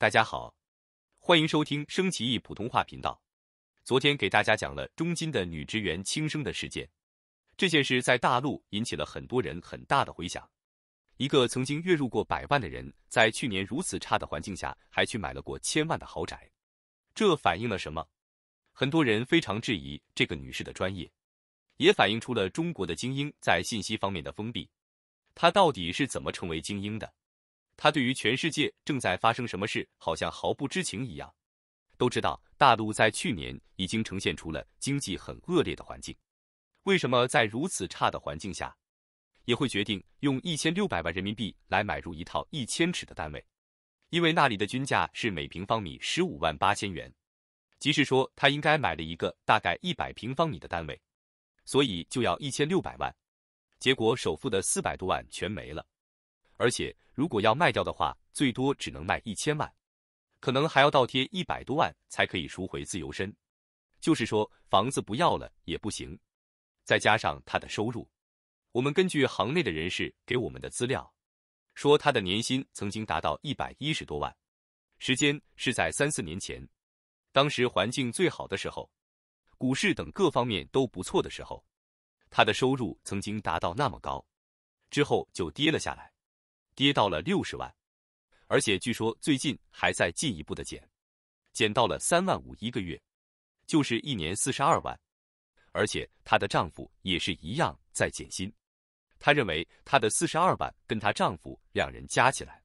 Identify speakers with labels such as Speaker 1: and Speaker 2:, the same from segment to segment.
Speaker 1: 大家好，欢迎收听升旗义普通话频道。昨天给大家讲了中金的女职员轻生的事件，这件事在大陆引起了很多人很大的回响。一个曾经月入过百万的人，在去年如此差的环境下，还去买了过千万的豪宅，这反映了什么？很多人非常质疑这个女士的专业，也反映出了中国的精英在信息方面的封闭。她到底是怎么成为精英的？他对于全世界正在发生什么事，好像毫不知情一样。都知道大陆在去年已经呈现出了经济很恶劣的环境，为什么在如此差的环境下，也会决定用一千六百万人民币来买入一套一千尺的单位？因为那里的均价是每平方米十五万八千元，即是说他应该买了一个大概一百平方米的单位，所以就要一千六百万。结果首付的四百多万全没了。而且，如果要卖掉的话，最多只能卖一千万，可能还要倒贴一百多万才可以赎回自由身。就是说，房子不要了也不行。再加上他的收入，我们根据行内的人士给我们的资料，说他的年薪曾经达到一百一十多万，时间是在三四年前，当时环境最好的时候，股市等各方面都不错的时候，他的收入曾经达到那么高，之后就跌了下来。跌到了六十万，而且据说最近还在进一步的减，减到了三万五一个月，就是一年四十二万。而且她的丈夫也是一样在减薪。她认为她的四十二万跟她丈夫两人加起来，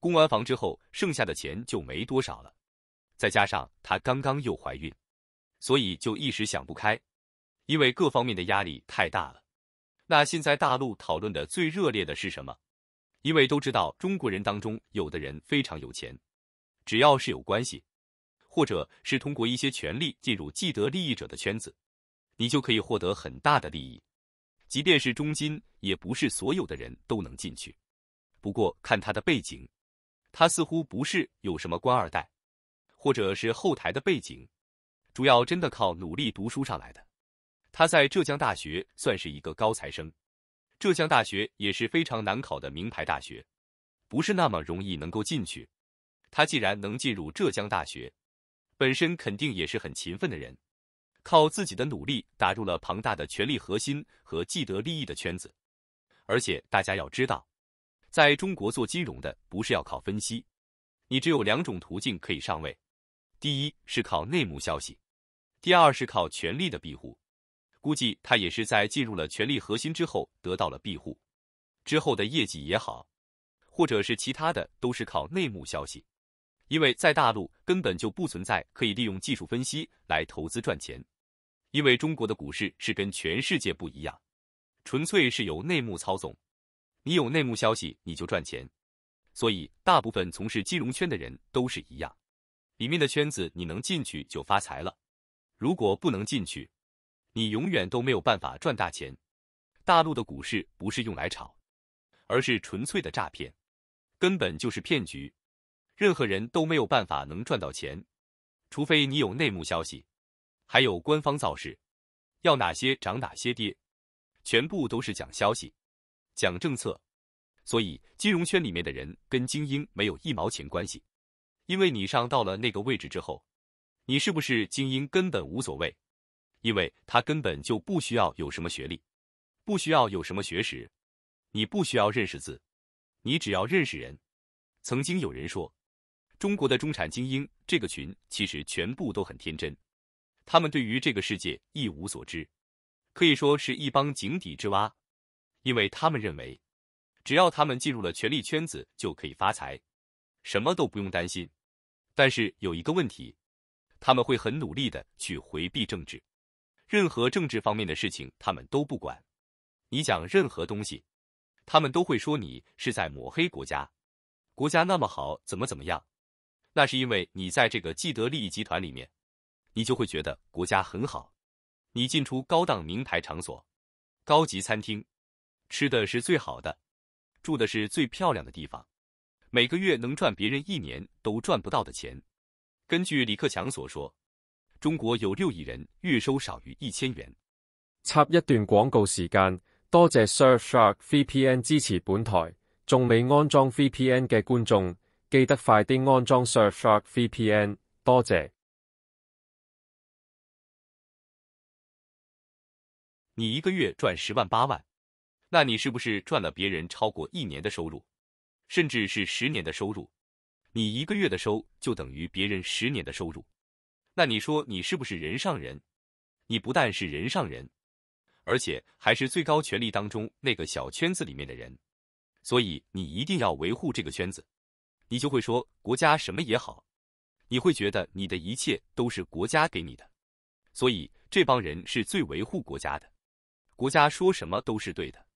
Speaker 1: 供完房之后剩下的钱就没多少了。再加上她刚刚又怀孕，所以就一时想不开，因为各方面的压力太大了。那现在大陆讨论的最热烈的是什么？因为都知道中国人当中有的人非常有钱，只要是有关系，或者是通过一些权利进入既得利益者的圈子，你就可以获得很大的利益。即便是中金，也不是所有的人都能进去。不过看他的背景，他似乎不是有什么官二代，或者是后台的背景，主要真的靠努力读书上来的。他在浙江大学算是一个高材生。浙江大学也是非常难考的名牌大学，不是那么容易能够进去。他既然能进入浙江大学，本身肯定也是很勤奋的人，靠自己的努力打入了庞大的权力核心和既得利益的圈子。而且大家要知道，在中国做金融的不是要靠分析，你只有两种途径可以上位：第一是靠内幕消息，第二是靠权力的庇护。估计他也是在进入了权力核心之后得到了庇护，之后的业绩也好，或者是其他的，都是靠内幕消息。因为在大陆根本就不存在可以利用技术分析来投资赚钱，因为中国的股市是跟全世界不一样，纯粹是由内幕操纵。你有内幕消息你就赚钱，所以大部分从事金融圈的人都是一样，里面的圈子你能进去就发财了，如果不能进去。你永远都没有办法赚大钱，大陆的股市不是用来炒，而是纯粹的诈骗，根本就是骗局，任何人都没有办法能赚到钱，除非你有内幕消息，还有官方造势，要哪些涨哪些跌，全部都是讲消息，讲政策，所以金融圈里面的人跟精英没有一毛钱关系，因为你上到了那个位置之后，你是不是精英根本无所谓。因为他根本就不需要有什么学历，不需要有什么学识，你不需要认识字，你只要认识人。曾经有人说，中国的中产精英这个群其实全部都很天真，他们对于这个世界一无所知，可以说是一帮井底之蛙，因为他们认为，只要他们进入了权力圈子就可以发财，什么都不用担心。但是有一个问题，他们会很努力的去回避政治。任何政治方面的事情，他们都不管。你讲任何东西，他们都会说你是在抹黑国家。国家那么好，怎么怎么样？那是因为你在这个既得利益集团里面，你就会觉得国家很好。你进出高档名牌场所、高级餐厅，吃的是最好的，住的是最漂亮的地方，每个月能赚别人一年都赚不到的钱。根据李克强所说。中国有六亿人月收少于一千元。插一段广告时间，多谢 Surfshark VPN 支持本台。仲未安装 VPN 嘅观众，记得快啲安装 Surfshark VPN，多谢。你一个月赚十万八万，那你是不是赚了别人超过一年的收入，甚至是十年的收入？你一个月的收就等于别人十年的收入。那你说你是不是人上人？你不但是人上人，而且还是最高权力当中那个小圈子里面的人，所以你一定要维护这个圈子，你就会说国家什么也好，你会觉得你的一切都是国家给你的，所以这帮人是最维护国家的，国家说什么都是对的，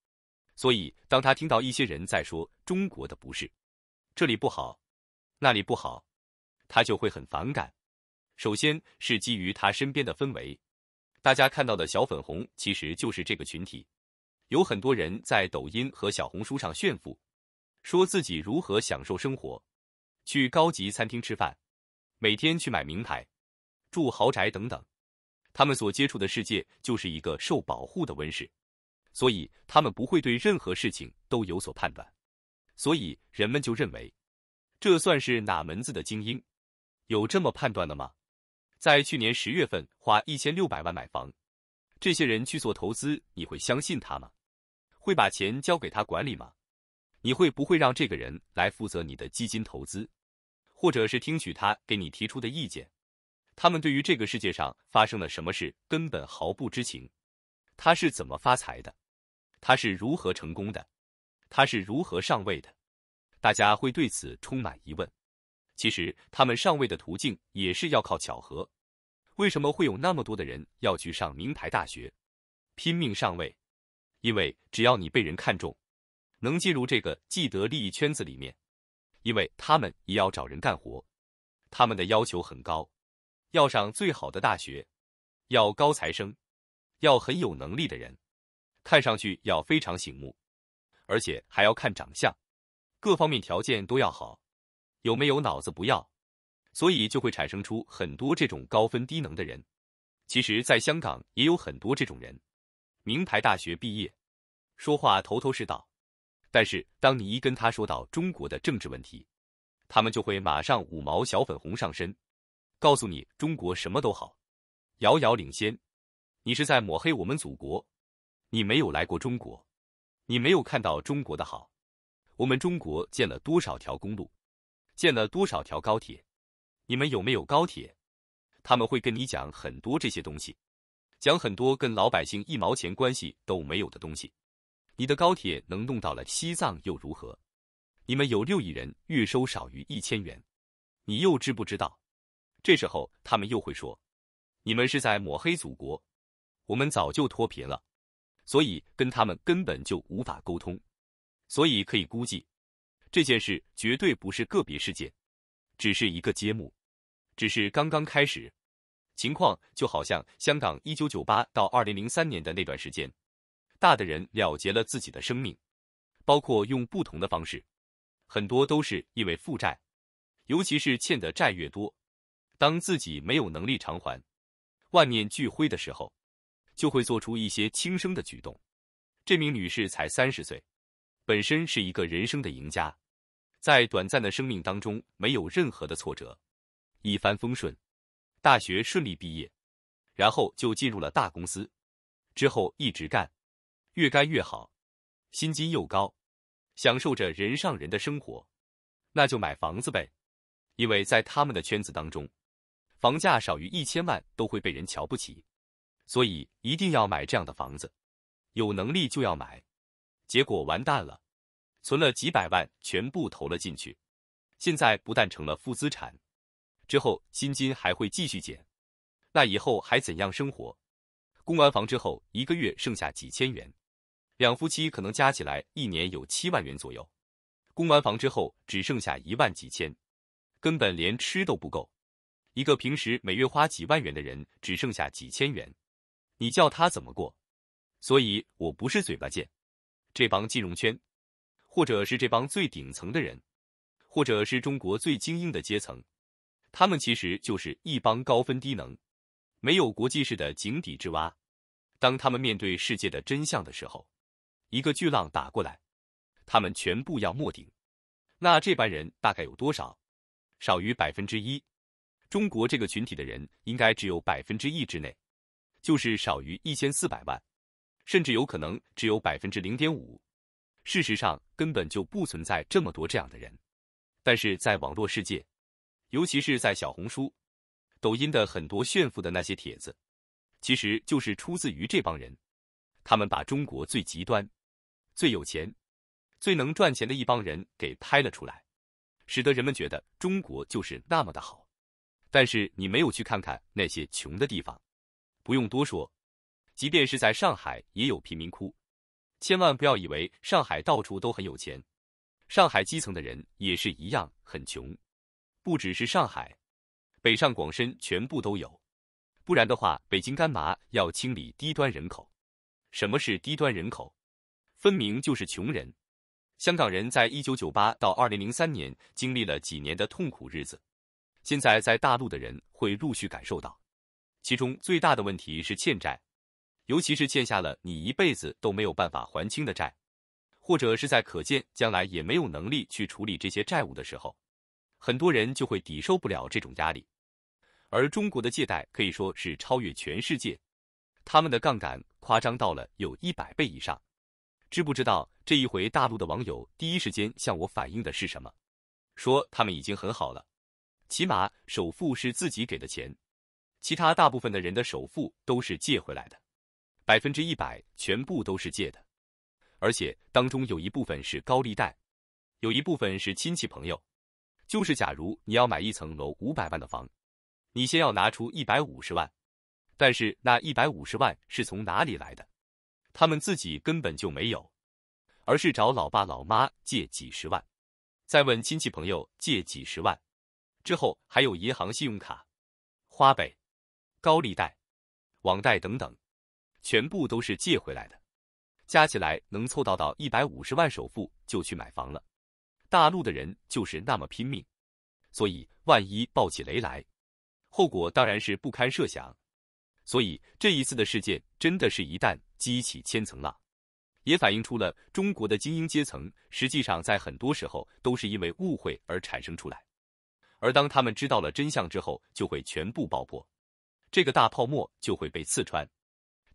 Speaker 1: 所以当他听到一些人在说中国的不是，这里不好，那里不好，他就会很反感。首先是基于他身边的氛围，大家看到的小粉红其实就是这个群体，有很多人在抖音和小红书上炫富，说自己如何享受生活，去高级餐厅吃饭，每天去买名牌，住豪宅等等。他们所接触的世界就是一个受保护的温室，所以他们不会对任何事情都有所判断，所以人们就认为，这算是哪门子的精英？有这么判断的吗？在去年十月份花一千六百万买房，这些人去做投资，你会相信他吗？会把钱交给他管理吗？你会不会让这个人来负责你的基金投资，或者是听取他给你提出的意见？他们对于这个世界上发生了什么事根本毫不知情。他是怎么发财的？他是如何成功的？他是如何上位的？大家会对此充满疑问。其实他们上位的途径也是要靠巧合。为什么会有那么多的人要去上名牌大学，拼命上位？因为只要你被人看中，能进入这个既得利益圈子里面。因为他们也要找人干活，他们的要求很高，要上最好的大学，要高材生，要很有能力的人，看上去要非常醒目，而且还要看长相，各方面条件都要好。有没有脑子不要，所以就会产生出很多这种高分低能的人。其实，在香港也有很多这种人，名牌大学毕业，说话头头是道，但是当你一跟他说到中国的政治问题，他们就会马上五毛小粉红上身，告诉你中国什么都好，遥遥领先。你是在抹黑我们祖国，你没有来过中国，你没有看到中国的好。我们中国建了多少条公路？建了多少条高铁？你们有没有高铁？他们会跟你讲很多这些东西，讲很多跟老百姓一毛钱关系都没有的东西。你的高铁能弄到了西藏又如何？你们有六亿人月收少于一千元，你又知不知道？这时候他们又会说，你们是在抹黑祖国，我们早就脱贫了，所以跟他们根本就无法沟通，所以可以估计。这件事绝对不是个别事件，只是一个揭幕，只是刚刚开始。情况就好像香港一九九八到二零零三年的那段时间，大的人了结了自己的生命，包括用不同的方式，很多都是因为负债，尤其是欠的债越多，当自己没有能力偿还，万念俱灰的时候，就会做出一些轻生的举动。这名女士才三十岁。本身是一个人生的赢家，在短暂的生命当中没有任何的挫折，一帆风顺，大学顺利毕业，然后就进入了大公司，之后一直干，越干越好，薪金又高，享受着人上人的生活，那就买房子呗，因为在他们的圈子当中，房价少于一千万都会被人瞧不起，所以一定要买这样的房子，有能力就要买。结果完蛋了，存了几百万，全部投了进去，现在不但成了负资产，之后薪金还会继续减，那以后还怎样生活？供完房之后一个月剩下几千元，两夫妻可能加起来一年有七万元左右，供完房之后只剩下一万几千，根本连吃都不够。一个平时每月花几万元的人只剩下几千元，你叫他怎么过？所以我不是嘴巴贱。这帮金融圈，或者是这帮最顶层的人，或者是中国最精英的阶层，他们其实就是一帮高分低能，没有国际式的井底之蛙。当他们面对世界的真相的时候，一个巨浪打过来，他们全部要没顶。那这班人大概有多少？少于百分之一，中国这个群体的人应该只有百分之一之内，就是少于一千四百万。甚至有可能只有百分之零点五，事实上根本就不存在这么多这样的人。但是在网络世界，尤其是在小红书、抖音的很多炫富的那些帖子，其实就是出自于这帮人。他们把中国最极端、最有钱、最能赚钱的一帮人给拍了出来，使得人们觉得中国就是那么的好。但是你没有去看看那些穷的地方，不用多说。即便是在上海，也有贫民窟。千万不要以为上海到处都很有钱，上海基层的人也是一样很穷。不只是上海，北上广深全部都有。不然的话，北京干嘛要清理低端人口？什么是低端人口？分明就是穷人。香港人在一九九八到二零零三年经历了几年的痛苦日子，现在在大陆的人会陆续感受到。其中最大的问题是欠债。尤其是欠下了你一辈子都没有办法还清的债，或者是在可见将来也没有能力去处理这些债务的时候，很多人就会抵受不了这种压力。而中国的借贷可以说是超越全世界，他们的杠杆夸张到了有一百倍以上。知不知道这一回大陆的网友第一时间向我反映的是什么？说他们已经很好了，起码首付是自己给的钱，其他大部分的人的首付都是借回来的。百分之一百全部都是借的，而且当中有一部分是高利贷，有一部分是亲戚朋友。就是假如你要买一层楼五百万的房，你先要拿出一百五十万，但是那一百五十万是从哪里来的？他们自己根本就没有，而是找老爸老妈借几十万，再问亲戚朋友借几十万，之后还有银行信用卡、花呗、高利贷、网贷等等。全部都是借回来的，加起来能凑到到一百五十万首付就去买房了。大陆的人就是那么拼命，所以万一暴起雷来，后果当然是不堪设想。所以这一次的事件真的是一旦激起千层浪，也反映出了中国的精英阶层实际上在很多时候都是因为误会而产生出来，而当他们知道了真相之后，就会全部爆破，这个大泡沫就会被刺穿。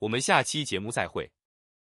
Speaker 1: 我们下期节目再会。